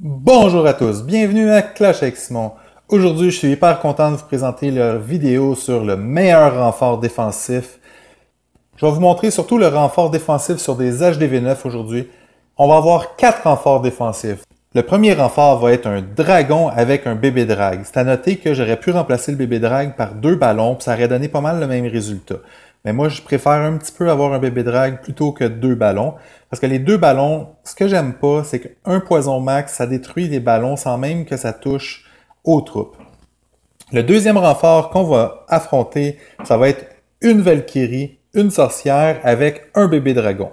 Bonjour à tous, bienvenue à Clash avec Simon. Aujourd'hui, je suis hyper content de vous présenter leur vidéo sur le meilleur renfort défensif. Je vais vous montrer surtout le renfort défensif sur des HDV9 aujourd'hui. On va avoir quatre renforts défensifs. Le premier renfort va être un dragon avec un bébé drague. C'est à noter que j'aurais pu remplacer le bébé drague par deux ballons, ça aurait donné pas mal le même résultat. Mais moi, je préfère un petit peu avoir un bébé drague plutôt que deux ballons. Parce que les deux ballons, ce que j'aime pas, c'est qu'un poison max, ça détruit des ballons sans même que ça touche aux troupes. Le deuxième renfort qu'on va affronter, ça va être une Valkyrie, une sorcière avec un bébé dragon.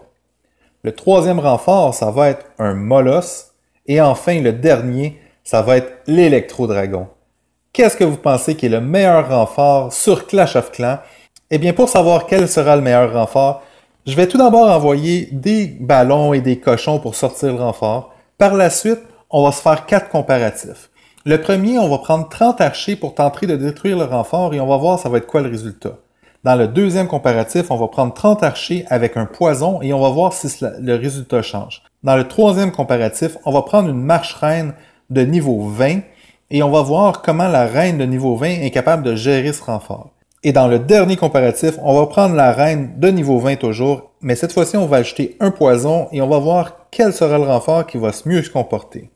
Le troisième renfort, ça va être un Molosse, et enfin, le dernier, ça va être l'électro-dragon. Qu'est-ce que vous pensez qui est le meilleur renfort sur Clash of Clans? Eh bien, pour savoir quel sera le meilleur renfort, je vais tout d'abord envoyer des ballons et des cochons pour sortir le renfort. Par la suite, on va se faire quatre comparatifs. Le premier, on va prendre 30 archers pour tenter de détruire le renfort et on va voir ça va être quoi le résultat. Dans le deuxième comparatif, on va prendre 30 archers avec un poison et on va voir si le résultat change. Dans le troisième comparatif, on va prendre une marche reine de niveau 20 et on va voir comment la reine de niveau 20 est capable de gérer ce renfort. Et dans le dernier comparatif, on va prendre la reine de niveau 20 toujours, mais cette fois-ci, on va ajouter un poison et on va voir quel sera le renfort qui va se mieux se comporter.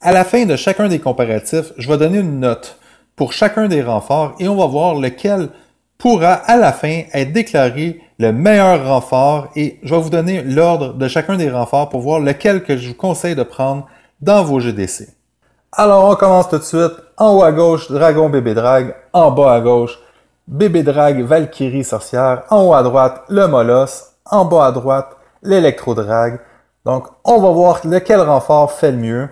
À la fin de chacun des comparatifs, je vais donner une note pour chacun des renforts et on va voir lequel pourra à la fin être déclaré le meilleur renfort et je vais vous donner l'ordre de chacun des renforts pour voir lequel que je vous conseille de prendre dans vos GDC. Alors on commence tout de suite. En haut à gauche, Dragon Bébé drag En bas à gauche, Bébé drag Valkyrie Sorcière. En haut à droite, le Molosse. En bas à droite, l'électro drag Donc, on va voir lequel renfort fait le mieux.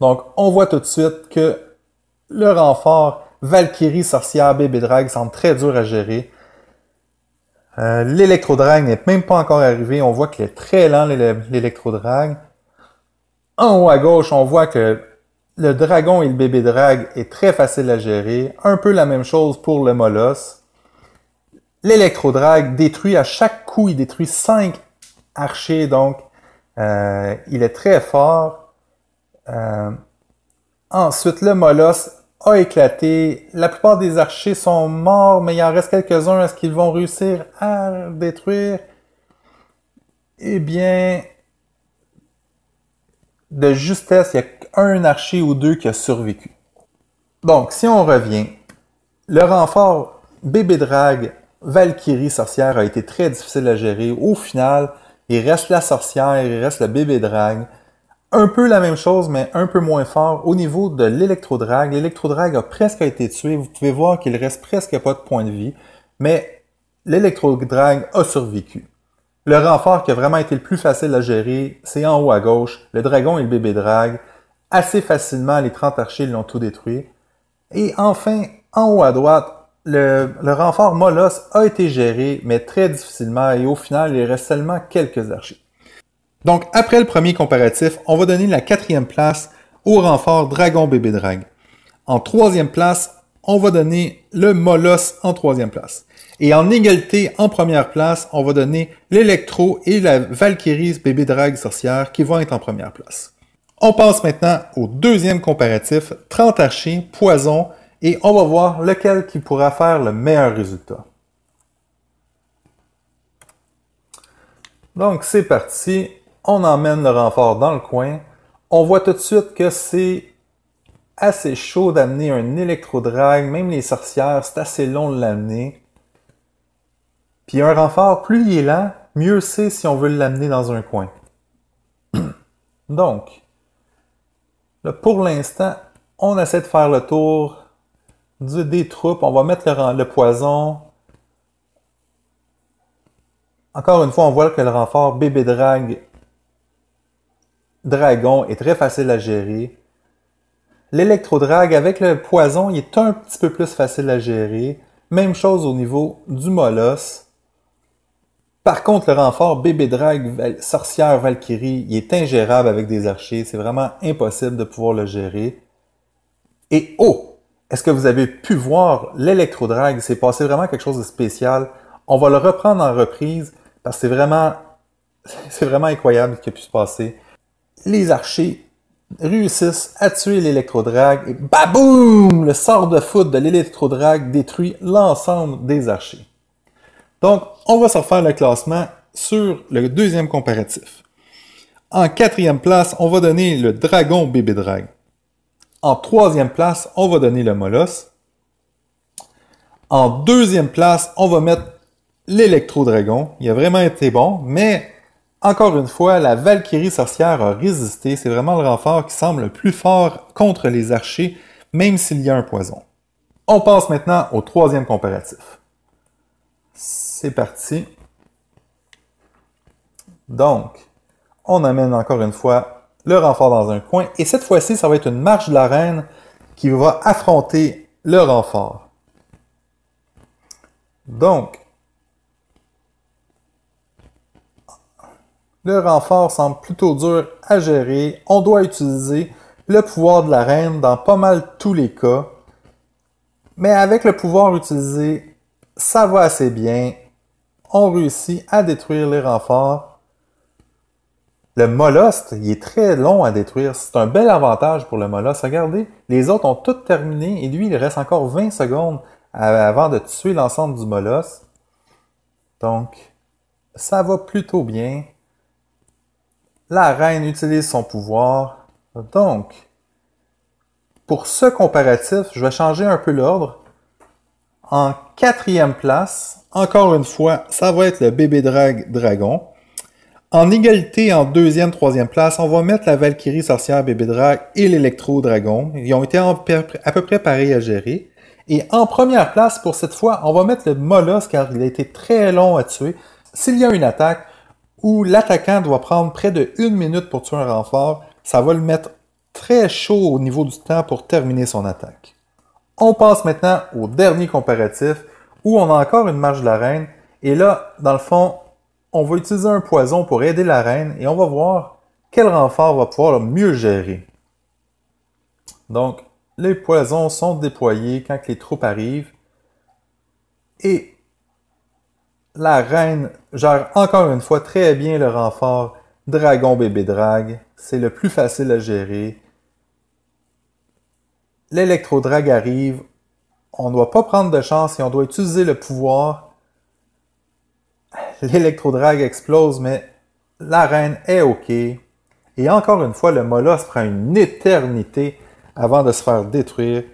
Donc, on voit tout de suite que le renfort Valkyrie, Sorcière, Bébé Drag sont très dur à gérer. Euh, lélectro drag n'est même pas encore arrivé. On voit qu'il est très lent, drag En haut à gauche, on voit que le dragon et le bébé drag est très facile à gérer. Un peu la même chose pour le molosse. drag détruit à chaque coup, il détruit 5 archers, donc euh, il est très fort. Euh, ensuite, le molosse a éclaté. La plupart des archers sont morts, mais il en reste quelques-uns. Est-ce qu'ils vont réussir à détruire? Eh bien, de justesse, il y a un archer ou deux qui a survécu. Donc, si on revient, le renfort bébé drague, Valkyrie sorcière a été très difficile à gérer. Au final, il reste la sorcière, il reste le bébé drague un peu la même chose, mais un peu moins fort au niveau de l'électrodrague. L'électrodrague a presque été tué. Vous pouvez voir qu'il reste presque pas de point de vie, mais l'électrodrague a survécu. Le renfort qui a vraiment été le plus facile à gérer, c'est en haut à gauche, le dragon et le bébé drague. Assez facilement, les 30 archers l'ont tout détruit. Et enfin, en haut à droite, le, renfort Molos a été géré, mais très difficilement, et au final, il reste seulement quelques archers. Donc, après le premier comparatif, on va donner la quatrième place au renfort Dragon Bébé Drag. En troisième place, on va donner le Molos en troisième place. Et en égalité, en première place, on va donner l'Electro et la Valkyrie Bébé Drag Sorcière qui vont être en première place. On passe maintenant au deuxième comparatif, 30 archers, poison, et on va voir lequel qui pourra faire le meilleur résultat. Donc c'est parti, on emmène le renfort dans le coin. On voit tout de suite que c'est assez chaud d'amener un électrodrague, même les sorcières, c'est assez long de l'amener. Puis un renfort, plus il est lent, mieux c'est si on veut l'amener dans un coin. Donc, pour l'instant, on essaie de faire le tour du, des troupes. On va mettre le, le poison. Encore une fois, on voit que le renfort bébé drague dragon est très facile à gérer. L'électrodrague avec le poison, il est un petit peu plus facile à gérer. Même chose au niveau du MOLOS. Par contre, le renfort bébé drague, sorcière, valkyrie, il est ingérable avec des archers. C'est vraiment impossible de pouvoir le gérer. Et oh! Est-ce que vous avez pu voir l'électrodrague? C'est passé vraiment quelque chose de spécial. On va le reprendre en reprise parce que c'est vraiment, c'est vraiment incroyable ce qui a pu se passer les archers réussissent à tuer l'électrodrague et baboum! Le sort de foot de l'électrodrague détruit l'ensemble des archers. Donc, on va se refaire le classement sur le deuxième comparatif. En quatrième place, on va donner le dragon bébé drague. En troisième place, on va donner le molosse. En deuxième place, on va mettre l'électro-dragon. Il a vraiment été bon, mais encore une fois, la Valkyrie sorcière a résisté. C'est vraiment le renfort qui semble le plus fort contre les archers, même s'il y a un poison. On passe maintenant au troisième comparatif. C'est parti. Donc, on amène encore une fois le renfort dans un coin. Et cette fois-ci, ça va être une marche de la reine qui va affronter le renfort. Donc, Le renfort semble plutôt dur à gérer. On doit utiliser le pouvoir de la reine dans pas mal tous les cas. Mais avec le pouvoir utilisé, ça va assez bien. On réussit à détruire les renforts. Le molosse, il est très long à détruire. C'est un bel avantage pour le mollusque. Regardez, les autres ont tout terminé et lui, il reste encore 20 secondes avant de tuer l'ensemble du molosse. Donc, ça va plutôt bien la reine utilise son pouvoir. Donc, pour ce comparatif, je vais changer un peu l'ordre. En quatrième place, encore une fois, ça va être le bébé drag dragon. En égalité, en deuxième, troisième place, on va mettre la Valkyrie sorcière bébé drag et l'électro dragon. Ils ont été à peu près pareils à gérer. Et en première place, pour cette fois, on va mettre le Molos car il a été très long à tuer. S'il y a une attaque, où l'attaquant doit prendre près de une minute pour tuer un renfort, ça va le mettre très chaud au niveau du temps pour terminer son attaque. On passe maintenant au dernier comparatif où on a encore une marge de la reine et là, dans le fond, on va utiliser un poison pour aider la reine et on va voir quel renfort va pouvoir mieux gérer. Donc, les poisons sont déployés quand les troupes arrivent et la reine gère encore une fois très bien le renfort Dragon Bébé Drag. C'est le plus facile à gérer. L'électro-drag arrive. On ne doit pas prendre de chance et on doit utiliser le pouvoir. L'électro-drag explose, mais la reine est OK. Et encore une fois, le molosse prend une éternité avant de se faire détruire.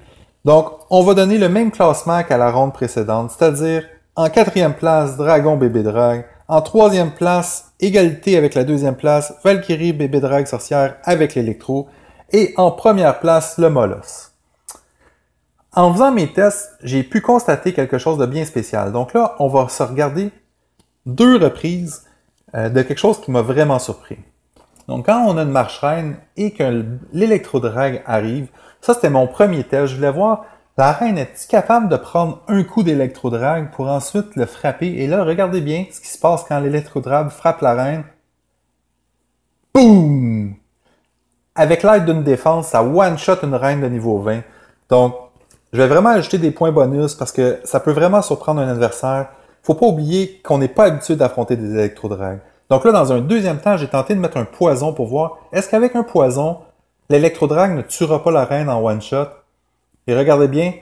Donc, on va donner le même classement qu'à la ronde précédente, c'est-à-dire en quatrième place, Dragon Bébé Drag. En troisième place, égalité avec la deuxième place, Valkyrie Bébé Drag, Sorcière avec l'électro. Et en première place, le Molos. En faisant mes tests, j'ai pu constater quelque chose de bien spécial. Donc là, on va se regarder deux reprises euh, de quelque chose qui m'a vraiment surpris. Donc, quand on a une marche reine et que l'électro drag arrive, ça c'était mon premier test. Je voulais voir la reine est capable de prendre un coup d'électrodrague pour ensuite le frapper? Et là, regardez bien ce qui se passe quand l'électrodrague frappe la reine. Boum! Avec l'aide d'une défense, ça one-shot une reine de niveau 20. Donc, je vais vraiment ajouter des points bonus parce que ça peut vraiment surprendre un adversaire. Faut pas oublier qu'on n'est pas habitué d'affronter des électrodragues. Donc là, dans un deuxième temps, j'ai tenté de mettre un poison pour voir est-ce qu'avec un poison, l'électrodrague ne tuera pas la reine en one-shot? Et regardez bien.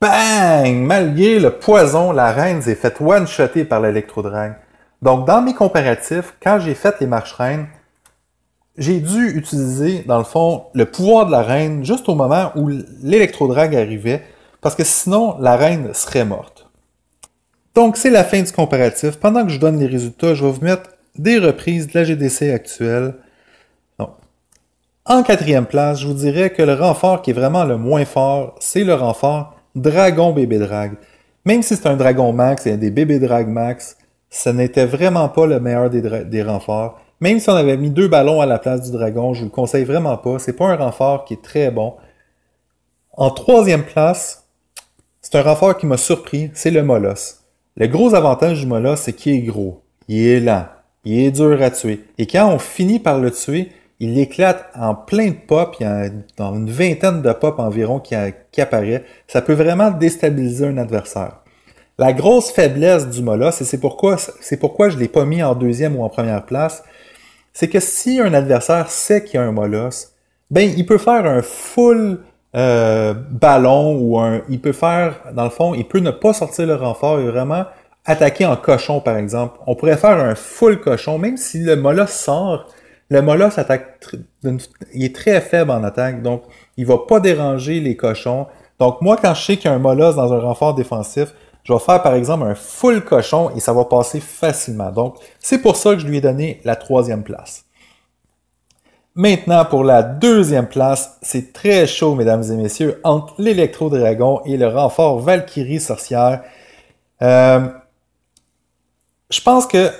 Bang! Malgré le poison, la reine s'est faite one-shotter par l'électrodrague. Donc, dans mes comparatifs, quand j'ai fait les marches reines, j'ai dû utiliser, dans le fond, le pouvoir de la reine juste au moment où l'électrodrague arrivait, parce que sinon, la reine serait morte. Donc, c'est la fin du comparatif. Pendant que je donne les résultats, je vais vous mettre des reprises de la GDC actuelle, en quatrième place, je vous dirais que le renfort qui est vraiment le moins fort, c'est le renfort Dragon Bébé Drag. Même si c'est un Dragon Max et des Bébé Drag Max, ce n'était vraiment pas le meilleur des, renforts. Même si on avait mis deux ballons à la place du dragon, je vous le conseille vraiment pas. C'est pas un renfort qui est très bon. En troisième place, c'est un renfort qui m'a surpris, c'est le Molos. Le gros avantage du Molos, c'est qu'il est gros, il est lent, il est dur à tuer. Et quand on finit par le tuer, il éclate en plein de pop, il y a dans une vingtaine de pop environ qui, apparaît. Ça peut vraiment déstabiliser un adversaire. La grosse faiblesse du Molos, et c'est pourquoi, c'est pourquoi je ne l'ai pas mis en deuxième ou en première place, c'est que si un adversaire sait qu'il y a un molosse, ben, il peut faire un full euh, ballon ou un. Il peut faire, dans le fond, il peut ne pas sortir le renfort et vraiment attaquer en cochon, par exemple. On pourrait faire un full cochon, même si le molosse sort, le molosse attaque, il est très faible en attaque, donc il va pas déranger les cochons. Donc moi, quand je sais qu'il y a un molosse dans un renfort défensif, je vais faire par exemple un full cochon et ça va passer facilement. Donc c'est pour ça que je lui ai donné la troisième place. Maintenant, pour la deuxième place, c'est très chaud, mesdames et messieurs, entre l'électro-dragon et le renfort Valkyrie sorcière. Euh, je pense que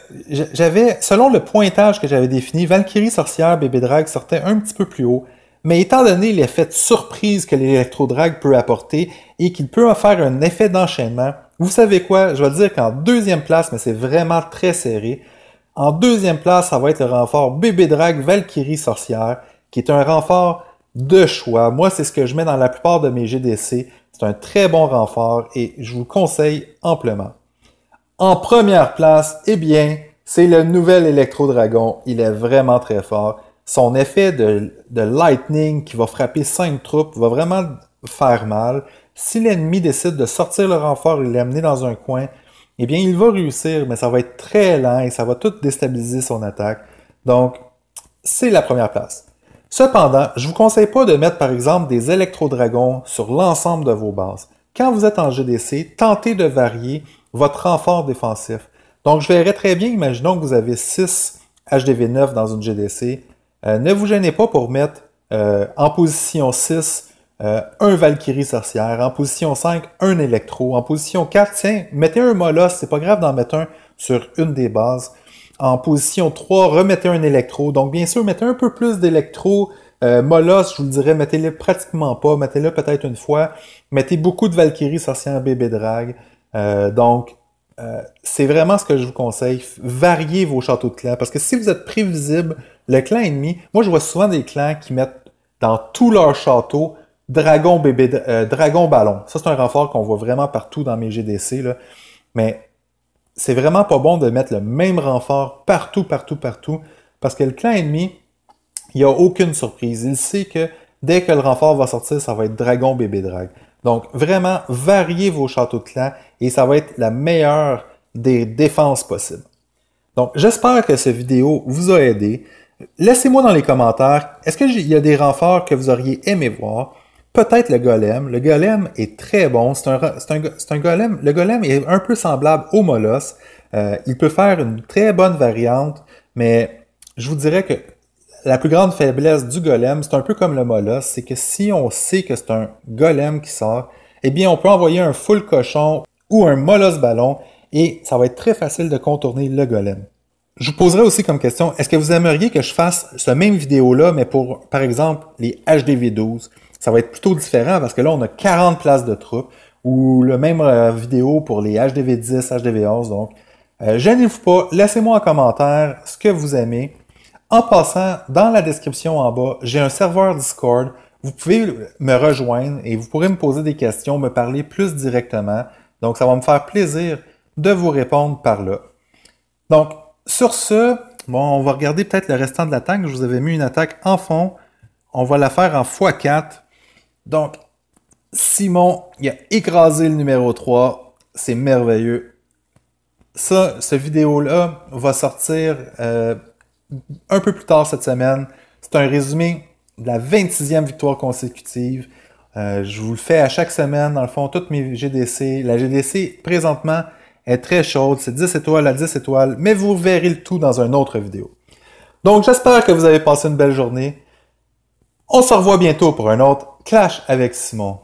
j'avais, selon le pointage que j'avais défini, Valkyrie, Sorcière, Bébé Drag sortait un petit peu plus haut. Mais étant donné l'effet de surprise que l'électro-drag peut apporter et qu'il peut en faire un effet d'enchaînement, vous savez quoi? Je vais dire qu'en deuxième place, mais c'est vraiment très serré, en deuxième place, ça va être le renfort Bébé Drag Valkyrie Sorcière, qui est un renfort de choix. Moi, c'est ce que je mets dans la plupart de mes GDC. C'est un très bon renfort et je vous conseille amplement. En première place, eh bien, c'est le nouvel électro Dragon. Il est vraiment très fort. Son effet de, Lightning qui va frapper cinq troupes va vraiment faire mal. Si l'ennemi décide de sortir le renfort et l'amener dans un coin, eh bien, il va réussir, mais ça va être très lent et ça va tout déstabiliser son attaque. Donc, c'est la première place. Cependant, je ne vous conseille pas de mettre par exemple des électro-dragons sur l'ensemble de vos bases. Quand vous êtes en GDC, tentez de varier votre renfort défensif. Donc, je verrais très bien, imaginons que vous avez 6 HDV9 dans une GDC. Euh, ne vous gênez pas pour mettre euh, en position 6 euh, un Valkyrie sorcière, en position 5 un électro. en position 4, tiens, mettez un Molos, c'est pas grave d'en mettre un sur une des bases. En position 3, remettez un électro. Donc, bien sûr, mettez un peu plus d'électro Molos, je vous le dirais, mettez-le pratiquement pas, mettez-le peut-être une fois. Mettez beaucoup de Valkyrie sorcière bébé drague. Euh, donc, euh, c'est vraiment ce que je vous conseille. Variez vos châteaux de clans parce que si vous êtes prévisible, le clan ennemi, moi je vois souvent des clans qui mettent dans tous leurs châteaux dragon bébé, euh, dragon ballon. Ça c'est un renfort qu'on voit vraiment partout dans mes GDC Mais c'est vraiment pas bon de mettre le même renfort partout, partout, partout parce que le clan ennemi, il n'y a aucune surprise. Il sait que dès que le renfort va sortir, ça va être dragon bébé Drag ». Donc, vraiment, variez vos châteaux de clan, et ça va être la meilleure des défenses possibles. Donc, j'espère que cette vidéo vous a aidé. Laissez-moi dans les commentaires, est-ce qu'il y a des renforts que vous auriez aimé voir? Peut-être le golem. Le golem est très bon. C'est un, golem. Le golem est un peu semblable au molosse. Euh, il peut faire une très bonne variante, mais je vous dirais que la plus grande faiblesse du golem, c'est un peu comme le molosse, c'est que si on sait que c'est un golem qui sort, eh bien, on peut envoyer un full cochon ou un molosse ballon et ça va être très facile de contourner le golem. Je vous poserai aussi comme question, est-ce que vous aimeriez que je fasse ce même vidéo-là, mais pour, par exemple, les HDV12? Ça va être plutôt différent parce que là, on a 40 places de troupes ou le même euh, vidéo pour les HDV10, HDV11. Donc, euh, gênez-vous pas, laissez-moi en commentaire ce que vous aimez. En passant, dans la description en bas, j'ai un serveur Discord. Vous pouvez me rejoindre et vous pourrez me poser des questions, me parler plus directement. Donc, ça va me faire plaisir de vous répondre par là. Donc, sur ce, bon, on va regarder peut-être le restant de l'attaque. Je vous avais mis une attaque en fond. On va la faire en x4. Donc, Simon, il a écrasé le numéro 3. C'est merveilleux. Ça, cette vidéo-là va sortir euh, un peu plus tard cette semaine. C'est un résumé de la 26e victoire consécutive. Euh, je vous le fais à chaque semaine, dans le fond, toutes mes GDC. La GDC, présentement, est très chaude. C'est 10 étoiles à 10 étoiles, mais vous verrez le tout dans une autre vidéo. Donc, j'espère que vous avez passé une belle journée. On se revoit bientôt pour un autre Clash avec Simon.